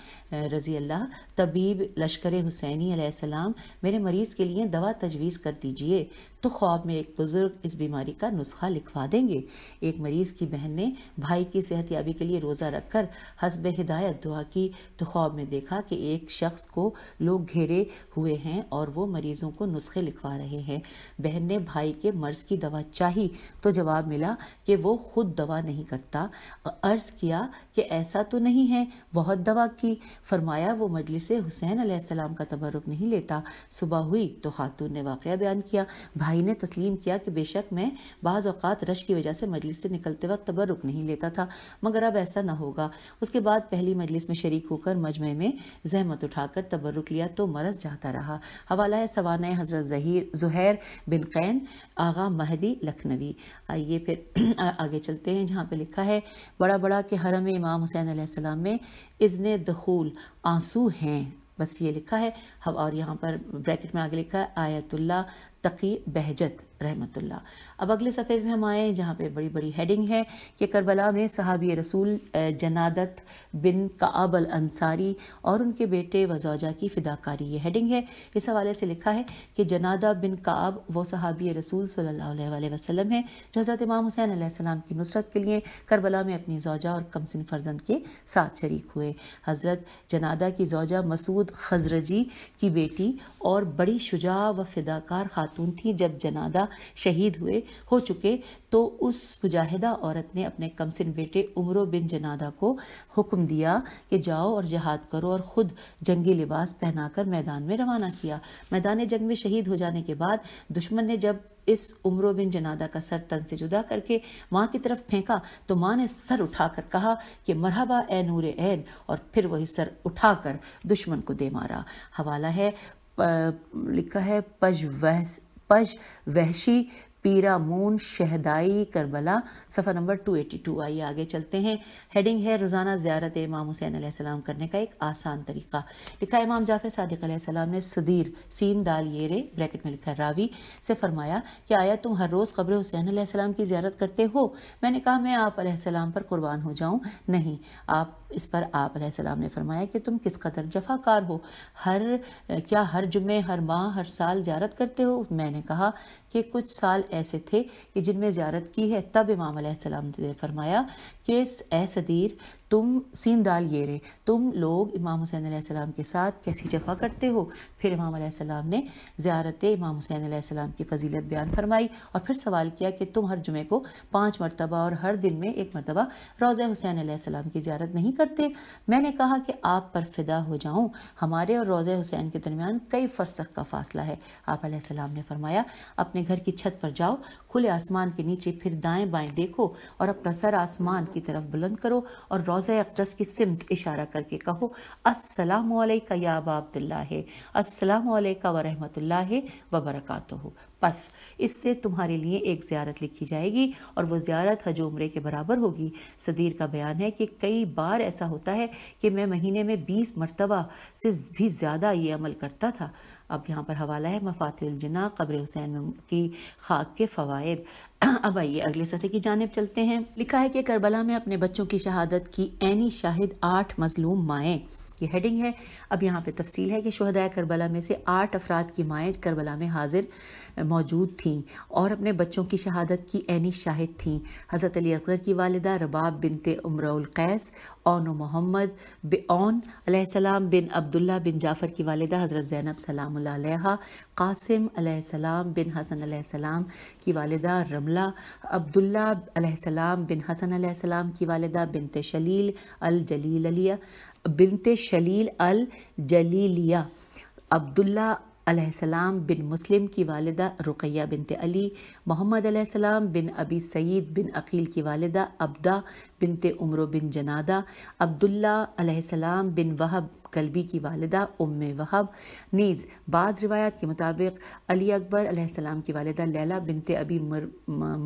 रज़ी अल्लाह तबीब लश्कर हुसैनी सलाम मेरे मरीज़ के लिए दवा तजवीज़ कर दीजिए तो ख्वाब में एक बुज़ुर्ग इस बीमारी का नुस्खा लिखवा देंगे एक मरीज़ की बहन ने भाई की सेहत याबी के लिए रोज़ा रखकर हसब हिदायत दुआ की तो ख्वाब में देखा कि एक शख्स को लोग घेरे हुए हैं और वो मरीज़ों को नुस्खे लिखवा रहे हैं बहन ने भाई के मर्ज़ की दवा चाही तो जवाब मिला कि वो खुद दवा नहीं करता अर्ज़ किया कि ऐसा तो नहीं है बहुत दवा की फरमाया वो मजलिस हुसैन आसमाम का तबरुक नहीं लेता सुबह हुई तो खातून ने वाक़ बयान किया भाई ने तस्लीम किया कि बेशक मैं बाज़ अवत रश की वजह से मजलिस से निकलते वक्त तबरुक नहीं लेता था मगर अब ऐसा ना होगा उसके बाद पहली मजलिस में शरीक होकर मजमे में जहमत उठाकर तबरुक लिया तो मरस जाता रहा हवाला है सवाना हज़रत Zaheer Zuhair bin Qain Agha Mahdi Lakhnavi आइए फिर आगे चलते हैं जहाँ पे लिखा है बड़ा बड़ा के हरम इमाम हुसैन आसमाम में इज़न दखूल आंसू हैं बस ये लिखा है हम और यहाँ पर ब्रैकेट में आगे लिखा है आयतुल्ला तकी बहजत रहमतुल्ला अब अगले सफ़े में हम आए जहाँ पे बड़ी बड़ी हेडिंग है कि करबला में सहाबी रसूल जनादत बिन काब अल अंसारी और उनके बेटे वजौजा की फ़िदाकारी ये हेडिंग है इस हवाले से लिखा है कि जनादा बिन काब वो सहाबी रसूल सल्ला वसलम है जो हज़रत इमाम हुसैन आसमाम की नुसरत के लिए करबला में अपनी जौजा और कमसिन फर्जंद के साथ शरीक हुए हज़रत जनादा की जौजा मसूद खजरजी की बेटी और बड़ी शुजा व फिदाकार खातून थी जब जनादा शहीद हुए हो चुके तो उस मुजाहिदा औरत ने अपने कमसिन बेटे उमरो बिन जनादा को हुक्म दिया कि जाओ और जहाद करो और ख़ुद जंगी लिबास पहनाकर मैदान में रवाना किया मैदान जंग में शहीद हो जाने के बाद दुश्मन ने जब इस उम्र बिन जनादा का सर तन से जुदा करके माँ की तरफ फेंका तो माँ ने सर उठाकर कहा कि मरहबा ए नूर ऐन और फिर वही सर उठाकर दुश्मन को दे मारा हवाला है प, लिखा है पज वह पज वहशी पीरामून शहदाई करबला सफ़र नंबर 282 आइए आगे चलते हैं हेडिंग है रोज़ाना ज़्यारत इमाम हुसैन आसलम करने का एक आसान तरीका लिखा इमाम जाफ़र सदक ने सदीर सीन दाल ये रे ब्रैकेट में लिखा रावी से फरमाया कि आया तुम हर रोज़ ख़बर हुसैन सलाम की ज्यारत करते हो मैंने कहा मैं आप पर कुर्बान हो जाऊँ नहीं आप इस पर आप सलाम ने फरमाया कि तुम किस कदर जफाकार हो हर क्या हर जुम्मे हर माह हर साल ज्यारत करते हो मैंने कहा कि कुछ साल ऐसे थे कि जिनमें ज्यारत की है तब इमाम सलाम ने फरमाया ये ए सदीर तुम सीन डाल ये रे तुम लोग इमाम हुसैन आसलम के साथ कैसी जफा करते हो फिर इमाम सलाम ने ज़्यारत इमाम हुसैन आसमाम की फजीलत बयान फरमाई और फिर सवाल किया कि तुम हर जुमे को पाँच मरतबा और हर दिन में एक मरतबा रोज़ हुसैन आसमाम की ज्यारत नहीं करते मैंने कहा कि आप पर फिदा हो जाऊँ हमारे और रोज़ हुसैन के दरमियान कई फरसक का फासला है आप सलाम ने फरमाया अपने घर की छत पर जाओ खुले आसमान के नीचे फिर दाएँ बाएँ देखो और अपना सर आसमान की तरफ बुलंद करो और रोज़ अकदस की सिमत इशारा करके कहो अस्सलाम वालेका या अबा अब्दुल्लाह अस्सलाम वालेका व रहमतुल्लाह व बरकातहू बस इससे तुम्हारे लिए एक ज़्यारत लिखी जाएगी और वो ज़्यारत हज उम्रे के बराबर होगी सदीर का बयान है कि कई बार ऐसा होता है कि मैं महीने में बीस मरतबा से भी ज़्यादा ये अमल करता था अब यहाँ पर हवाला है मफातुलजना कब्र हुसैन की खाक के फ़वाद अब आइए अगले सतह की जानब चलते हैं लिखा है कि करबला में अपने बच्चों की शहादत की एनी शाहिद आठ मजलूम माएँ ये हेडिंग है अब यहाँ पे तफसील है कि शहदाय करबला में से आठ अफराद की माएँ करबला में हाजिर मौजूद थीं और अपने बच्चों की शहादत की ऐनी शाहिद थीं हज़रत अली अकबर की वालदा Rabab binte Umrais Qais Aun Mohammad bin Salam bin Abdullah बिन जाफ़र की वालदा हज़रत ज़ैनब सलाम कासिम सलाम बिन हसन सलाम की वालदा रमला अब्दुल्ला सलाम बिन हसन सलाम की वालदा बिनते शलील अल जलील अलिया बिनते शलील अल जलीलिया अब्दुल्ला अलैहिस्सलाम बिन मुस्लिम की वालदा रुकैया बिनत अली मोहम्मद अलैहिस्सलाम बिन अबी सईद बिन अकील की वालदा अब्दा बिनते उम्र बिन जनादा अब्दुल्ला बिन वहब कलबी की वालदा उम वहब नीज़ बाज़ रिवायात के मुताबिक अली अकबर अलैहिस्सलाम की वालदा लैला बिनते अबी मर,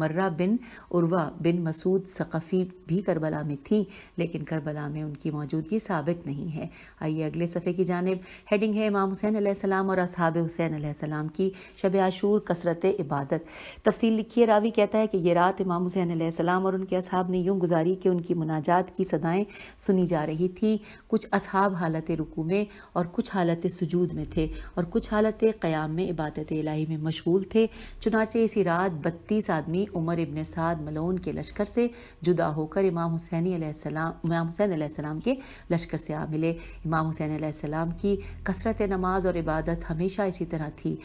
मर्रा बिन उर्वा बिन मसूद सक़फ़ी भी करबला में थी लेकिन करबला में उनकी मौजूदगी साबित नहीं है आइए अगले सफ़े की जानब हेडिंग है इमाम हुसैन सलाम और असहाब हुसैन सलाम की शब आशूर कसरत इबादत तफसील लिखिए रावी कहता है कि ये रात इमाम हुसैन सलाम और उनके असहाब ने यूँ गुजारी कि उनकी मुनाजात की सदाएं सुनी जा रही थी कुछ असहाब हालत रुकू में और कुछ हालत सजूद में थे और कुछ हालत क़याम में इबादत इलाही में मशगूल थे चुनाचे इसी रात बत्तीस आदमी उमर इबन साद मलोन के लश्कर से जुदा होकर इमाम हुसैनी इमाम हुसैन आसमाम के लश्कर से आ मिले इमाम हुसैन आसमाम की कसरत नमाज और इबादत हमेशा इसी तरह थी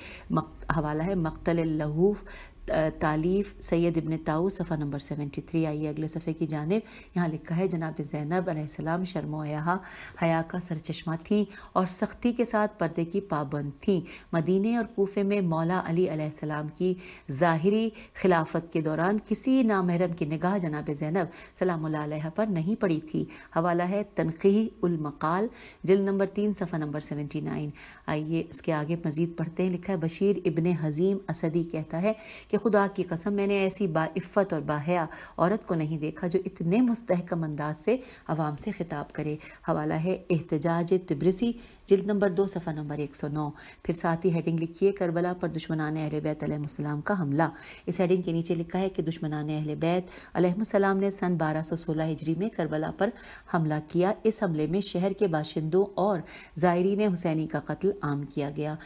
हवाला है मकतल लहूफ तालीफ सैद इबन ताऊ सफ़ा नंबर सेवेंटी थ्री आइए अगले सफ़े की जानब यहाँ लिखा है जनाब ज़ैनब आसमाम शर्म हया हया का सरचमा थी और सख्ती के साथ पर्दे की पाबंद थी मदीने और कोफे में मौला अलीसम की ज़ाहरी खिलाफत के दौरान किसी नामहरम की निगाह जनाब ज़ैनब सलाम पर नहीं पड़ी थी हवाला है तनखी उलमकाल जल नंबर तीन सफ़ा नंबर सेवेंटी नाइन आइए इसके आगे मज़ीद पढ़ते हैं लिखा है बशीर इबन हज़ीम असदी कहता है कि खुदा की कसम मैंने ऐसी बाफ़त और बाहया औरत को नहीं देखा जो इतने मुस्तकम अंदाज से आवाम से खिताब करे हवाला है एहतजाज तिब्रसी जिल्द नंबर दो सफ़ा नंबर एक सौ नौ फिर साथ ही हेडिंग है करबला पर दुश्मनान अहल बैत अलैहिस्सलाम का हमला इस हेडिंग के नीचे लिखा है कि दुश्मनान अहल बैत अलैहिस्सलाम ने सन बारह सौ सोलह हिजरी में करबला पर हमला किया इस हमले में शहर के बाशिंदों और ज़ायरीन हुसैनी का कत्ल आम किया गया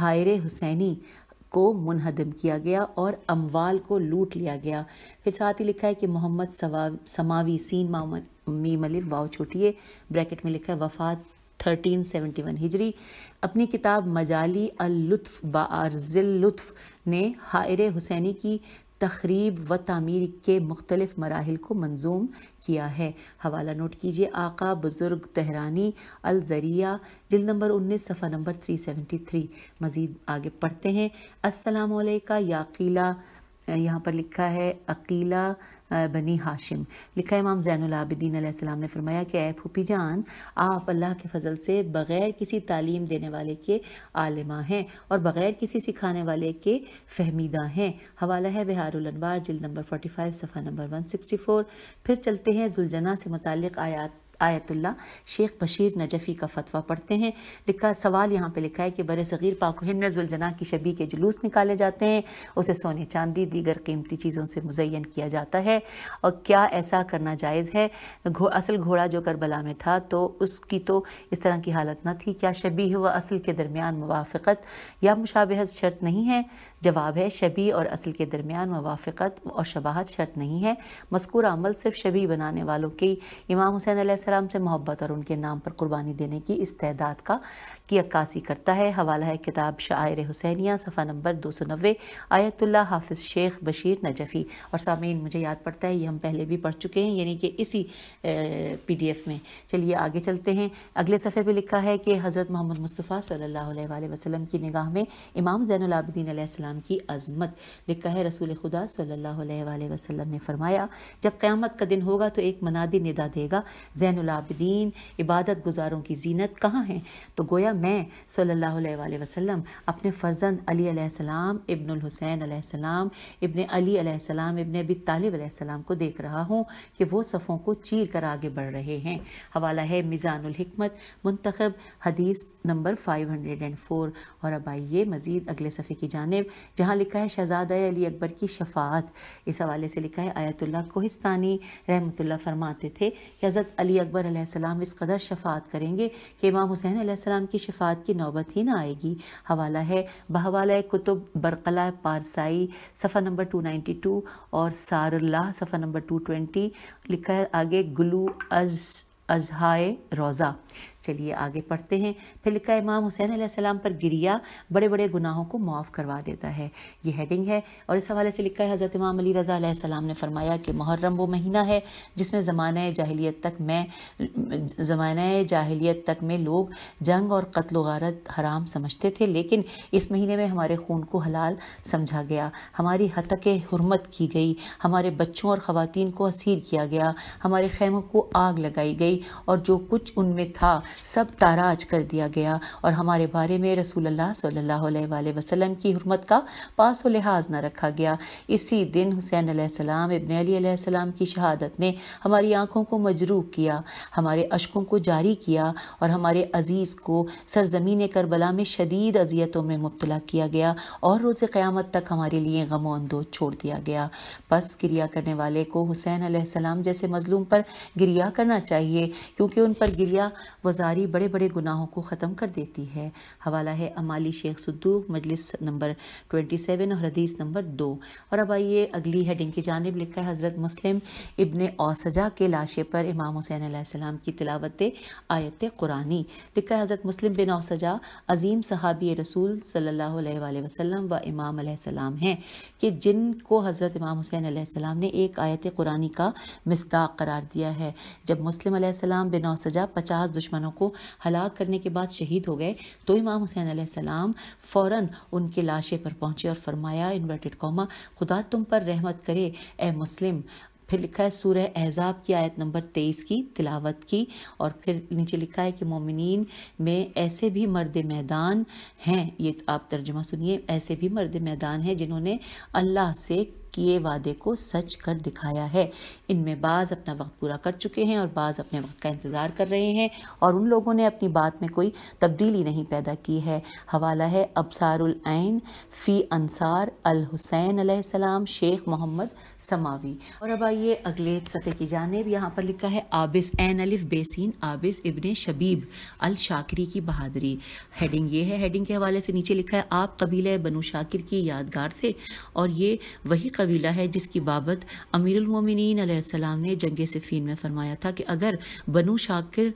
हायर हुसैनी को मुनहदम किया गया और अमवाल को लूट लिया गया फिर साथ ही लिखा है कि मोहम्मद समावी सीन मामी मलिक वाव छोटिए ब्रैकेट में लिखा है वफात 1371 हिजरी अपनी किताब मजाली अल्लुत्फ लुत्फ ने हायर हुसैनी की तखरीब व तमीर के मुख्तलिफ मराहल को मंजूम किया है हवाला नोट कीजिए आका बुज़ुर्ग तहरानी अलजरिया जिल नंबर उन्नीस सफ़ा नंबर थ्री सेवेंटी थ्री मज़ीद आगे पढ़ते हैं असलम याकीला यहाँ पर लिखा है अकीला बनी हाशिम लिखा इमाम जैनलाबिदीन आसमाम ने फरमाया कि ए फूपी जान आप अल्लाह के फजल से बग़ैर किसी तालीम देने वाले के आलिमा हैं और बग़ैर किसी सिखाने वाले के फहमीदा हैं हवाला है बिहारनवार जिल नंबर फोटी फाइव सफ़ा नंबर वन सिक्सटी फोर फिर चलते हैं जुलझना से मुतल आयात आयतुल्ला शेख बशीर नजफ़ी का फतवा पढ़ते हैं लिखा सवाल यहाँ पे लिखा है कि बर सग़ीर पाकुहन जुलजना की शबी के जुलूस निकाले जाते हैं उसे सोने चांदी दीगर कीमती चीज़ों से मुजैन किया जाता है और क्या ऐसा करना जायज़ है घो असल घोड़ा जो करबला में था तो उसकी तो इस तरह की हालत न थी क्या शबी व असल के दरमियान मुवाफ़त या मुशाबहत शर्त नहीं है जवाब है शबी और असल के दरमियान मवाफ़त और शबाहत शर्त नहीं है मस्कूर अमल सिर्फ शबी बनाने वालों की इमाम हुसैन आसमाम से मोहब्बत और उनके नाम पर कुर्बानी देने की इस्तेदाद का की अक्सी करता है हवाला है किताब शायर हुसैनिया सफ़ा नंबर दो सौ नबे आयतुल्ला हाफिज़ शेख बशीर नजफ़ी और सामीन मुझे याद पड़ता है ये हम पहले भी पढ़ चुके हैं यानी कि इसी पी डी एफ में चलिए आगे चलते हैं अगले सफ़े पर लिखा है कि हज़रत मोहम्मद मुस्तफ़ा सल्ला वसलम की निगाह में इमाम जैनलाबद्दीन इस्लाम की अजमत लिखा है रसूल खुदा सल्ला वसलम ने फरमाया जब क़्यामत का दिन होगा तो एक मनादी निदा देगा जैनलाबदीन इबादत गुजारों की जीनत कहाँ है तो गोया मैं सल्ला वसलम अपने फ़र्जंद अलीसम इबन हुसैन इबन अली इबन अबी तालिब को देख रहा हूँ कि वो सफ़ों को चीर कर आगे बढ़ रहे हैं हवाला है मिज़ानमत मंतखब हदीस नंबर फोर और अब आइए मज़ीद अगले सफ़े की जानब जहाँ लिखा है शहजादा अली अकबर की शफात इस हवाले से लिखा है आयतुल्ला कोहिस्तानी रहमतुल्ला फरमाते थे कि हज़रत अली अकबर आसमाम इस कदर शफात करेंगे कि इमाम हुसैन आसमाम की शफात की नौबत ही ना आएगी हवाला है बहवाला कुतुब बरकला पारसाई सफ़ा नंबर टू नाइन्टी टू और सारल्ला सफ़ा नंबर टू ट्वेंटी लिखा है आगे ग्लू अज अजहाय रोज़ा चलिए आगे पढ़ते हैं फिर लिखा इमाम हुसैन सलाम पर गिरिया बड़े बड़े गुनाहों को माफ़ करवा देता है ये हेडिंग है और इस हवाले से लिखा है हज़रत इमाम अली रज़ा सलाम ने फरमाया कि मुहर्रम वो महीना है जिसमें ज़माना जाहिलियत तक में ज़माना जाहिलियत तक में लोग जंग और कत्ल वारत हराम समझते थे लेकिन इस महीने में हमारे खून को हलाल समझा गया हमारी हतक हरमत की गई हमारे बच्चों और ख़वान को असीर किया गया हमारे खेमों को आग लगाई गई और जो कुछ उनमें था सब ताराज कर दिया गया और हमारे बारे में रसूल सल्ला वसलम की हरमत का पास व लिहाज न रखा गया इसी दिन हुसैन आसमाम इबन अलीसम की शहादत ने हमारी आँखों को मजरूब किया हमारे अशकों को जारी किया और हमारे अज़ीज़ को सरजमीन करबला में शदीद अजियतों में मुबतला किया गया और रोज़ क़्यामत तक हमारे लिए गमोंदो छोड़ दिया गया बस गिरिया करने वाले को हुसैन आसमाम जैसे मजलूम पर गिरिया करना चाहिए क्योंकि उन पर गिरिया वजह गुजारी बड़े बड़े गुनाहों को ख़त्म कर देती है हवाला है अमाली शेख सद्दूक मजलिस नंबर ट्वेंटी सेवन और हदीस नंबर दो और अब आइए अगली हेडिंग की जानब लिखा है हज़रत मुस्लिम इबन औसजा के लाशे पर इमाम हुसैन सलाम की तिलावत आयत कुरानी लिखा है हज़रत मुस्लिम बिन औसजा अजीम सहाबी रसूल सल्ला वसलम व इमाम हैं कि जिनको हज़रत इमाम हुसैन सलाम ने एक आयत कुरानी का मिसदाक करार दिया है जब मुस्लिम बिन औसजा पचास दुश्मनों को हलाक करने के बाद शहीद हो गए तो इमाम हुसैन आसमाम फ़ौर उनके लाशे पर पहुँचे और फरमाया इन्वर्टेड कौमा खुदा तुम पर रहमत करे ए मुस्लिम फिर लिखा है सूर एजाब की आयत नंबर तेईस की तिलावत की और फिर नीचे लिखा है कि मोमिन में ऐसे भी मर्द मैदान हैं ये आप तर्जमा सुनिए ऐसे भी मर्द मैदान हैं जिन्होंने अल्लाह से किए वादे को सच कर दिखाया है इनमें बाज़ अपना वक्त पूरा कर चुके हैं और बाज़ अपने वक्त का इंतज़ार कर रहे हैं और उन लोगों ने अपनी बात में कोई तब्दीली नहीं पैदा की है हवाला है अबसारन फ़ी अनसार अल हुसैन शेख मोहम्मद समावी और अब आइए अगले सफ़े की जानब यहाँ पर लिखा है आबिस एन अलिफ बेसिन Abis ibn Shabib al Shakiri की बहादरी हेडिंग ये है हेडिंग के हवाले से नीचे लिखा है आप कबीले बनु शाकिर की यादगार थे और ये वही कबीला है जिसकी बाबत अमीरमिन ने जंग सिफ़ीन में फ़रमाया था कि अगर बनु शाकिर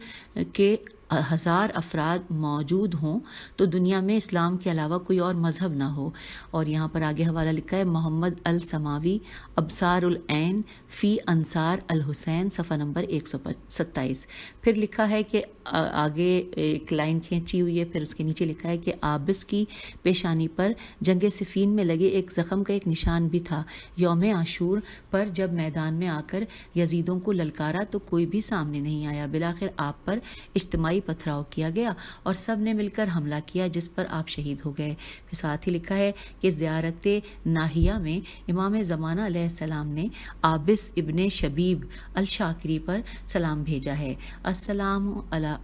के हज़ार अफराद मौजूद हों तो दुनिया में इस्लाम के अलावा कोई और मज़हब ना हो और यहाँ पर आगे हवाला लिखा है मोहम्मद अल समावी अबसारैन फ़ी अनसार अल हुसैन सफ़ा नंबर एक सौ सत्ताईस फिर लिखा है कि आगे एक लाइन खींची हुई है फिर उसके नीचे लिखा है कि आबिस की पेशानी पर जंग सिफीन में लगे एक ज़ख़म का एक निशान भी था योम आशूर पर जब मैदान में आकर यजीदों को ललकारा तो कोई भी सामने नहीं आया बिलाखिर आप पर इज्तमाही हवाई पथराव किया गया और सब ने मिलकर हमला किया जिस पर आप शहीद हो गए फिर साथ ही लिखा है कि ज़्यारत नाहिया में इमाम ज़माना सलाम ने आबिस इबन शबीब अल शाकरी पर सलाम भेजा है असलम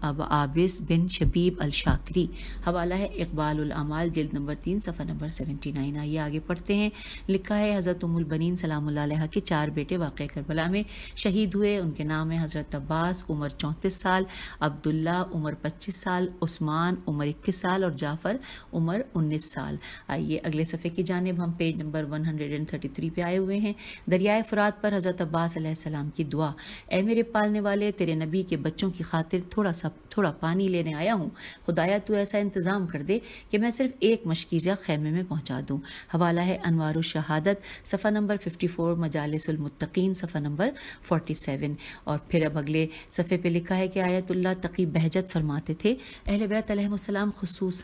अब आबिस बिन शबीब अल शाकरी हवाला है इकबाल उलमाल जल्द नंबर तीन सफ़ा नंबर सेवेंटी नाइन आइए आगे पढ़ते हैं लिखा है हज़रत उमुलबनी सलाम के चार बेटे वाक़ करबला में शहीद हुए उनके नाम है हज़रत अब्बास उम्र चौंतीस साल अब्दुल्ला उम्र 25 साल उस्मान उम्र 21 साल और जाफ़र उम्र 19 साल आइए अगले सफ़े की जानब हम पेज नंबर 133 पे आए हुए हैं दरियाए फ़रात पर हज़रत अब्बास सलाम की दुआ ए मेरे पालने वाले तेरे नबी के बच्चों की खातिर थोड़ा सा थोड़ा पानी लेने आया हूँ खुदाया तू ऐसा इंतज़ाम कर दे कि मैं सिर्फ एक मशकीजा खैमे में पहुँचा दूँ हवाला है अनवार शहादत सफ़ा नंबर फिफ्टी फोर मजालसमतकीन सफ़ा नंबर फोर्टी सेवन और फिर अब अगले सफ़े पर लिखा है कि आयतुल्ला तकी बहजा हजत फरमाते थे अहल बैतम खसूस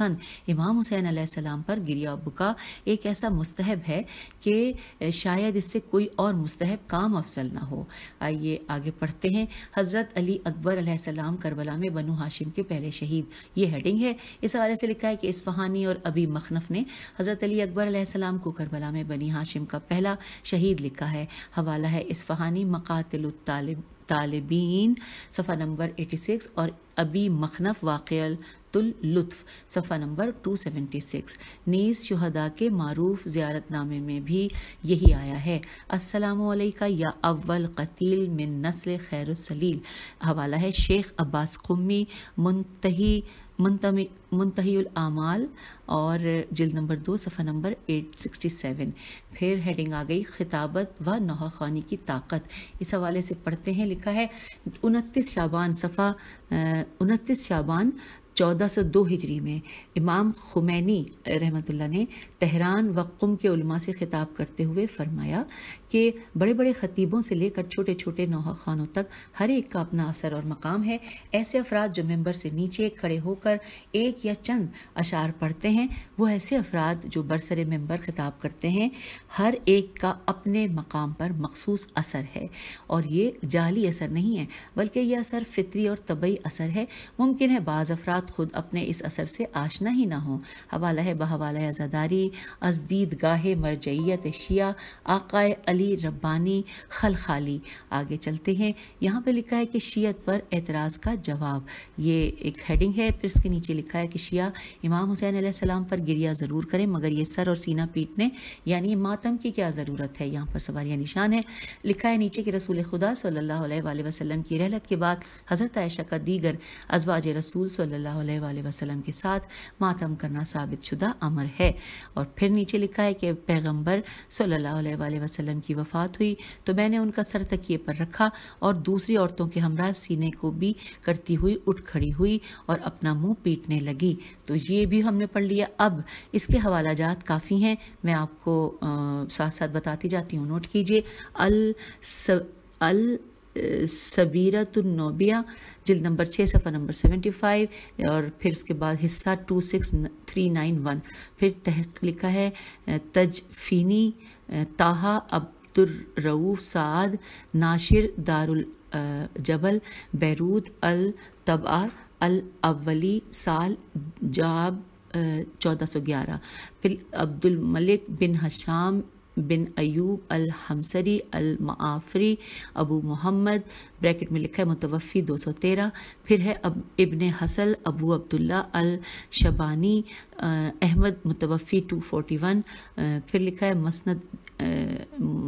इमाम हुसैन आसमाम पर गिरिया बुका एक ऐसा मुस्तहब है कि शायद इससे कोई और मुस्तहब काम अफसल ना हो आइए आगे पढ़ते हैं हज़रत अली अकबर आसमाम करबला में बनु हाशिम के पहले शहीद ये हेडिंग है इस हवाले से लिखा है कि इस फहानी और अबी मखनफ ने हज़रत अली अकबर आसमाम को करबला में बनी हाशिम का पहला शहीद लिखा है हवाला है इस फहानी मकातिल तालबीन सफ़ा नंबर 86 और अबी मखनफ वाक़लतुल्लुफ़ सफ़ा नंबर 276 नीस शहदा के मरूफ ज़्यारतनामे में भी यही आया है असलका या अव्वल कतील मिन नस्ल खैरसलील हवाला है शेख अब्बास कुम्मी मुंतही आमाल और जिल नंबर दो सफ़ा नंबर 867 फिर हेडिंग आ गई खिताबत व नहा खानी की ताकत इस हवाले से पढ़ते हैं लिखा है उनतीस शाबान सफ़ा उनतीस शाबान 1402 हिजरी में इमाम खुमैनी रहमतुल्लाह ने तहरान व कुम के उलमा से ख़िताब करते हुए फरमाया कि बड़े बड़े ख़तीबों से लेकर छोटे छोटे नौहा खानों तक हर एक का अपना असर और मकाम है ऐसे अफराद जो मेंबर से नीचे खड़े होकर एक या चंद अशार पढ़ते हैं वो ऐसे अफराद जो बरसर मेंबर खिताब करते हैं हर एक का अपने मकाम पर मखसूस असर है और ये जाली असर नहीं है बल्कि यह असर फितरी और तबई असर है मुमकिन है बाज़ अफराद ख़ुद अपने इस असर से आशना ही ना हों हवाला है बहवाल आज़ादारी अजदीद गाहे मरजैत शिया आकाए अली अली रब्बानी खलखाली आगे चलते हैं यहाँ पे लिखा है कि शीयत पर एतराज़ का जवाब ये एक हेडिंग है फिर इसके नीचे लिखा है कि शिया इमाम हुसैन आसमाम पर गिरिया ज़रूर करें मगर ये सर और सीना पीटने यानी मातम की क्या ज़रूरत है यहाँ पर सवालिया निशान है लिखा है नीचे कि रसूल खुदा सल्ला वसलम की रहलत के बाद हज़रत आयशा का दीगर अजवाज रसूल सल्ला वसलम के साथ मातम करना साबित शुदा अमर है और फिर नीचे लिखा है कि पैगम्बर सल्ला वसलम की की वफ़ात हुई तो मैंने उनका सर तकिए पर रखा और दूसरी औरतों के हमरा सीने को भी करती हुई उठ खड़ी हुई और अपना मुंह पीटने लगी तो ये भी हमने पढ़ लिया अब इसके हवाला जात काफ़ी हैं मैं आपको आ, साथ साथ बताती जाती हूँ नोट कीजिए अल स, अल सबीरतुलनोबिया जिल नंबर छः सफ़र नंबर सेवेंटी फाइव और फिर उसके बाद हिस्सा two six three nine one फिर तहक लिखा है तजफीनी ताहा अब अब्दुलरऊफ़ साद नाशिर दारुल जबल बैरूत अल तबा अल अवली साल जाब चौदह सौ ग्यारह फिर Abdul Malik bin Hisham bin Ayub al Himyari al Maafiri Abu Mohammad bracket में लिखा है मुतवफ़ी 213 फिर है अब इबन हसल Abu Abdullah al Shaybani Ahmad मुतवफ़ी 241 फिर लिखा है मसनद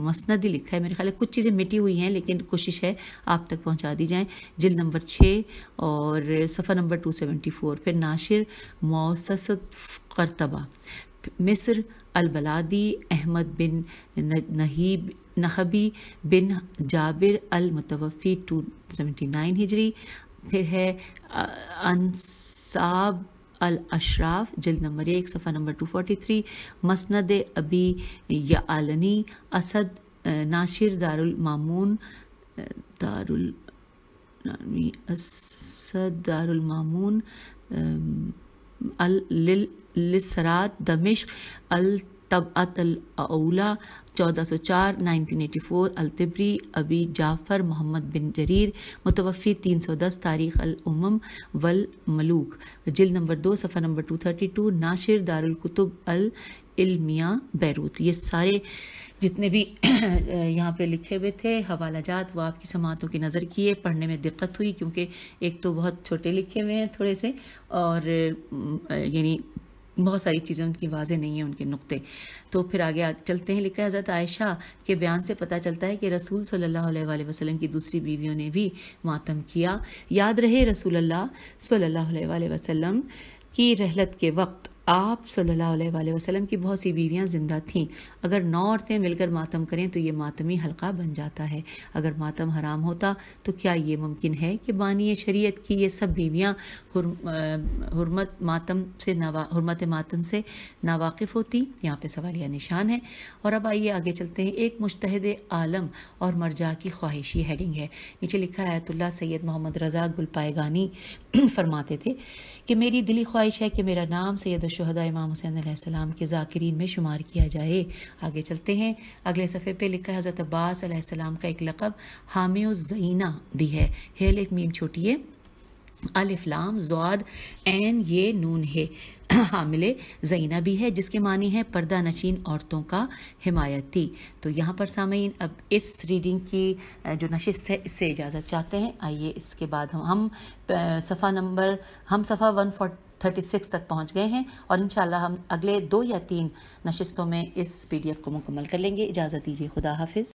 मसनदी लिखा है मेरे ख्याल कुछ चीज़ें मिटी हुई हैं लेकिन कोशिश है आप तक पहुंचा दी जाए जिल नंबर छः और सफ़ा नंबर 274 फिर नाशिर मौससत करतबा मिस्र अलबलादी अहमद बिन नहीब नहबी बिन जाबिर अल मुतवफ़ी टू सेवेंटी नाइन हिजरी फिर है अनसाब अल अशराफ जल्द नंबर एक सफ़ा नंबर टू फोर्टी थ्री मसंद अबी या आलनी असद नाशिर दारुल मामून दारुल असद दारुल मामून अलसरात दमिश अल तबअत अउला चौदह सौ चार nineteen eighty four al Tabari Abi Jafar Mohammad bin Jarir मुतवफ़ी तीन सौ दस तारीख़ अलम वल मलूक जिल नंबर दो सफ़ा नंबर टू थर्टी टू नाशिर दारुलकुतुब अलमिया बैरूत ये सारे जितने भी यहाँ पे लिखे हुए थे हवाला जात वो आपकी समातों की नज़र किए पढ़ने में दिक्कत हुई क्योंकि एक तो बहुत छोटे लिखे हुए हैं थोड़े से और यानी बहुत सारी चीज़ें उनकी वाजें नहीं हैं उनके नुक्ते तो फिर आगे चलते हैं लिखा हज़रत आयशा के बयान से पता चलता है कि रसूल सल्लल्लाहु अलैहि वसल्लम की दूसरी बीवियों ने भी मातम किया याद रहे रसूल अल्लाह सल्लल्लाहु अलैहि वसल्लम की रहलत के वक्त आप सल्लल्लाहु अलैहि वसल्लम की बहुत सी बीवियां ज़िंदा थीं अगर नौ औरतें मिलकर मातम करें तो ये मातमी हलका बन जाता है अगर मातम हराम होता तो क्या ये मुमकिन है कि बानी शरीयत की ये सब बीवियां हरमत मातम से नावा हरमत मातम से नावाकिफ़ होती यहाँ पे सवालिया निशान है और अब आइए आगे चलते हैं एक मुश्तहद आलम और मरजा की ख्वाहिशी हेडिंग है नीचे लिखा है Ayatollah Syed Mohammad Raza Golpaygani फरमाते थे कि मेरी दिली ख्वाहिश है कि मेरा नाम सैयद शहदा इमाम हुसैन आसमाम के ज़ाकरीन में शुमार किया जाए आगे चलते हैं अगले सफ़े पर लिखा है हज़रत अब्बास का एक लकब हामी ज़ीना भी है हेल एक मीम छोटी है अलफलाम जवाद एन ये नून है हामिले जैना भी है जिसके मानी है पर्दा नशीन औरतों का हिमायती तो यहाँ पर सामीन अब इस रीडिंग की जो नशिस्त है इससे इजाज़त चाहते हैं आइए इसके बाद हम हम सफ़ा नंबर हम सफ़ा वन फोट 36 तक पहुंच गए हैं और इन हम अगले दो या तीन नशस्तों में इस पीडीएफ को मुकम्मल कर लेंगे इजाज़त दीजिए खुदा हाफिज़